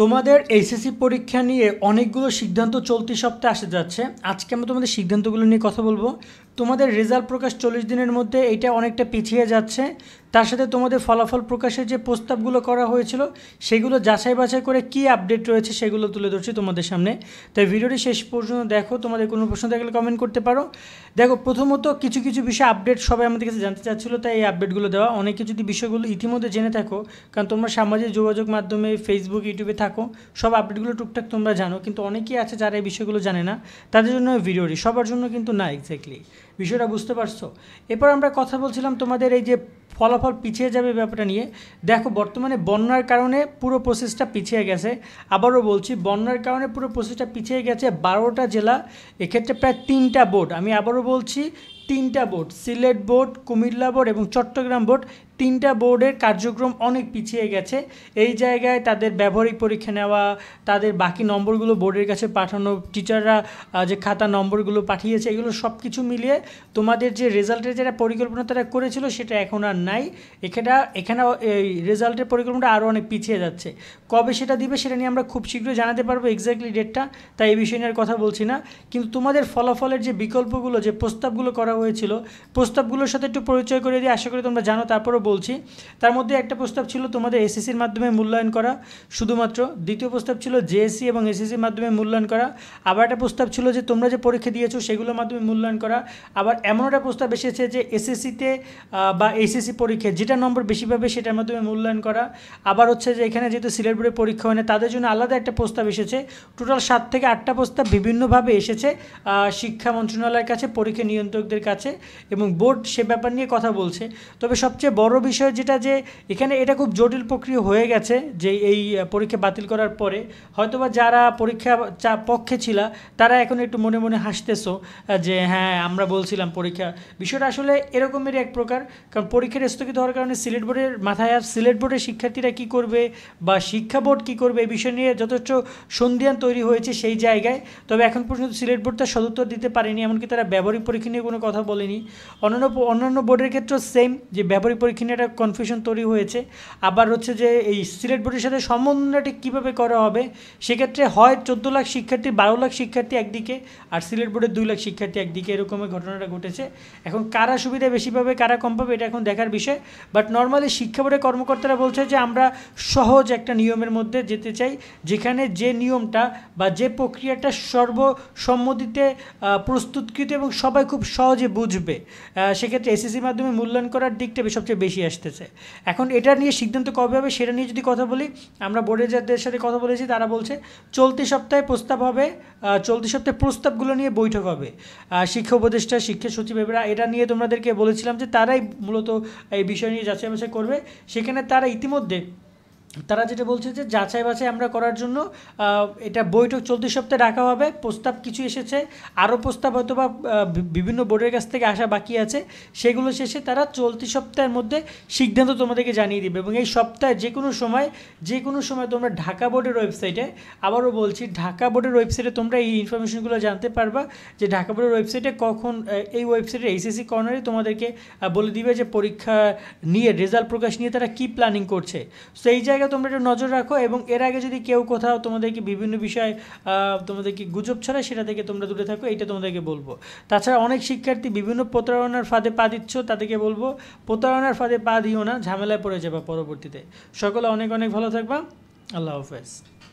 তোমাদের এইচএসসি পরীক্ষা নিয়ে অনেকগুলো সিদ্ধান্ত চলতি সপ্তাহে আসে যাচ্ছে আজকে আমি তোমাদের সিদ্ধান্তগুলো নিয়ে কথা বলবো তোমাদের রেজাল্ট প্রকাশ চল্লিশ দিনের মধ্যে এটা অনেকটা পিছিয়ে যাচ্ছে তার সাথে তোমাদের ফলাফল প্রকাশের যে প্রস্তাবগুলো করা হয়েছিল সেগুলো যাচাই বাছাই করে কি আপডেট রয়েছে সেগুলো তুলে ধরছি তোমাদের সামনে তাই ভিডিওটি শেষ পর্যন্ত দেখো তোমাদের কোনো প্রশ্ন থাকলে কমেন্ট করতে পারো দেখো প্রথমত কিছু কিছু বিষয় আপডেট সবাই আমাদের কাছে জানতে চাচ্ছিলো তাই এই আপডেটগুলো দেওয়া অনেকে যদি বিষয়গুলো ইতিমধ্যে জেনে থাকো কারণ তোমরা সামাজিক যোগাযোগ মাধ্যমে ফেসবুক ইউটিউবে থাকো সব আপডেটগুলো টুকটাক তোমরা জানো কিন্তু অনেকেই আছে যারা এই বিষয়গুলো জানে না তাদের জন্য ভিডিওটি সবার জন্য কিন্তু না এক্স্যাক্টলি বিষয়টা বুঝতে পারছো এরপর আমরা কথা বলছিলাম তোমাদের এই যে ফলাফল ফলাফল পিছিয়ে যাবে ব্যাপারটা নিয়ে দেখো বর্তমানে বন্যার কারণে পুরো প্রসেসটা পিছিয়ে গেছে আবারও বলছি বন্যার কারণে পুরো প্রসেসটা পিছিয়ে গেছে বারোটা জেলা এক্ষেত্রে প্রায় তিনটা বোর্ড আমি আবারও বলছি তিনটা board Sylhet board Comilla board এবং চট্টগ্রাম বোর্ড তিনটা বোর্ডের কার্যক্রম অনেক পিছিয়ে গেছে এই জায়গায় তাদের ব্যবহারিক পরীক্ষা নেওয়া তাদের বাকি নম্বরগুলো বোর্ডের কাছে পাঠানো টিচাররা যে খাতা নম্বরগুলো পাঠিয়েছে এগুলো সব কিছু মিলিয়ে তোমাদের যে রেজাল্টের যেটা পরিকল্পনা তারা করেছিল সেটা এখন আর নাই এখানে এখানে এই রেজাল্টের পরিকল্পনাটা আরও অনেক পিছিয়ে যাচ্ছে কবে সেটা দিবে সেটা নিয়ে আমরা খুব শীঘ্রই জানাতে পারবো এক্স্যাক্টলি ডেটটা তাই এই বিষয় নিয়ে আর কথা বলছি না কিন্তু তোমাদের ফলাফলের যে বিকল্পগুলো যে প্রস্তাবগুলো করা হয়েছিল প্রস্তাবগুলোর সাথে একটু পরিচয় করে দিয়ে আশা করি তোমরা জানো তারপরেও বলছি তার মধ্যে একটা প্রস্তাব ছিল তোমাদের এসএসসির মাধ্যমে মূল্যায়ন করা শুধুমাত্র দ্বিতীয় প্রস্তাব ছিল জেএসসি এবং এসএসসির মাধ্যমে মূল্যায়ন করা আবার একটা প্রস্তাব ছিল যে তোমরা যে পরীক্ষা দিয়েছো সেগুলোর মাধ্যমে মূল্যায়ন করা আবার এমন একটা প্রস্তাব এসেছে যে এসএসসিতে বা এসএসসি পরীক্ষায় যেটা নম্বর বেশি পাবে সেটার মাধ্যমে মূল্যায়ন করা আবার হচ্ছে যে এখানে যেহেতু সিলেট বোর্ডে পরীক্ষা হয় না তাদের জন্য আলাদা একটা প্রস্তাব এসেছে টোটাল সাত থেকে আটটা প্রস্তাব বিভিন্নভাবে এসেছে শিক্ষা মন্ত্রণালয়ের কাছে পরীক্ষা নিয়ন্ত্রকদের কাছে এবং বোর্ড সে ব্যাপার নিয়ে কথা বলছে তবে সবচেয়ে বড় বড় বিষয় যেটা যে এখানে এটা খুব জটিল প্রক্রিয়া হয়ে গেছে যে এই পরীক্ষা বাতিল করার পরে হয়তোবা যারা পরীক্ষা চা পক্ষে ছিল তারা এখন একটু মনে মনে হাসতেছো যে হ্যাঁ আমরা বলছিলাম পরীক্ষা বিষয়টা আসলে এরকমেরই এক প্রকার কারণ পরীক্ষার স্থগিত হওয়ার কারণে সিলেট বোর্ডের মাথায় আর সিলেট বোর্ডের শিক্ষার্থীরা কি করবে বা শিক্ষা বোর্ড কী করবে এই বিষয় নিয়ে যথেষ্ট সন্ধিয়ান তৈরি হয়েছে সেই জায়গায় তবে এখন পর্যন্ত সিলেট বোর্ড তার সদুত্তর দিতে পারেনি এমনকি তারা ব্যবহারিক পরীক্ষা নিয়ে কোনো কথা বলেনি অন্যান্য অন্যান্য বোর্ডের ক্ষেত্রেও সেম যে ব্যবহারিক পরীক্ষা নিয়ে একটা কনফিউশন তৈরি হয়েছে আবার হচ্ছে যে এই সিলেট বোর্ডের সাথে সমন্বয়টা কীভাবে করা হবে সেক্ষেত্রে হয় চোদ্দো লাখ শিক্ষার্থী বারো লাখ শিক্ষার্থী একদিকে আর সিলেট বোর্ডের দুই লাখ শিক্ষার্থী একদিকে এরকমের ঘটনাটা ঘটেছে এখন কারা সুবিধা বেশি পাবে কারা কম পাবে এটা এখন দেখার বিষয় বাট নর্মালি শিক্ষা বোর্ডের কর্মকর্তারা বলছে যে আমরা সহজ একটা নিয়মের মধ্যে যেতে চাই যেখানে যে নিয়মটা বা যে প্রক্রিয়াটা সর্বসম্মতিতে প্রস্তুতকৃত এবং সবাই খুব সহজে বুঝবে সেক্ষেত্রে এসএসসি মাধ্যমে মূল্যায়ন করার দিকটা সবচেয়ে বেশি বেশি আসতেছে এখন এটা নিয়ে সিদ্ধান্ত কবে হবে সেটা নিয়ে যদি কথা বলি আমরা বোর্ডের যাদের সাথে কথা বলেছি তারা বলছে চলতি সপ্তাহে প্রস্তাব হবে চলতি সপ্তাহে প্রস্তাবগুলো নিয়ে বৈঠক হবে শিক্ষা উপদেষ্টা শিক্ষা সচিব এবার এটা নিয়ে তোমাদেরকে বলেছিলাম যে তারাই মূলত এই বিষয় নিয়ে যাচাই বাছাই করবে সেখানে তারা ইতিমধ্যে তারা যেটা বলছে যে যাচাই বাছাই আমরা করার জন্য এটা বৈঠক চলতি সপ্তাহে ডাকা হবে প্রস্তাব কিছু এসেছে আরও প্রস্তাব হয়তো বা বিভিন্ন বোর্ডের কাছ থেকে আসা বাকি আছে সেগুলো শেষে তারা চলতি সপ্তাহের মধ্যে সিদ্ধান্ত তোমাদেরকে জানিয়ে দিবে এবং এই সপ্তাহে যে কোনো সময় যে কোনো সময় তোমরা ঢাকা বোর্ডের ওয়েবসাইটে আবারও বলছি ঢাকা বোর্ডের ওয়েবসাইটে তোমরা এই ইনফরমেশনগুলো জানতে পারবা যে ঢাকা বোর্ডের ওয়েবসাইটে কখন এই ওয়েবসাইটে এইচএসি কর্নারে তোমাদেরকে বলে দিবে যে পরীক্ষা নিয়ে রেজাল্ট প্রকাশ নিয়ে তারা কি প্ল্যানিং করছে সো এই জায়গায় জায়গায় তোমরা একটু নজর রাখো এবং এর আগে যদি কেউ কোথাও তোমাদেরকে বিভিন্ন বিষয়ে তোমাদেরকে গুজব ছড়ায় সেটা থেকে তোমরা দূরে থাকো এটা তোমাদেরকে বলবো তাছাড়া অনেক শিক্ষার্থী বিভিন্ন প্রতারণার ফাঁদে পা দিচ্ছ তাদেরকে বলবো প্রতারণার ফাঁদে পা দিও না ঝামেলায় পড়ে যাবা পরবর্তীতে সকলে অনেক অনেক ভালো থাকবা আল্লাহ হাফেজ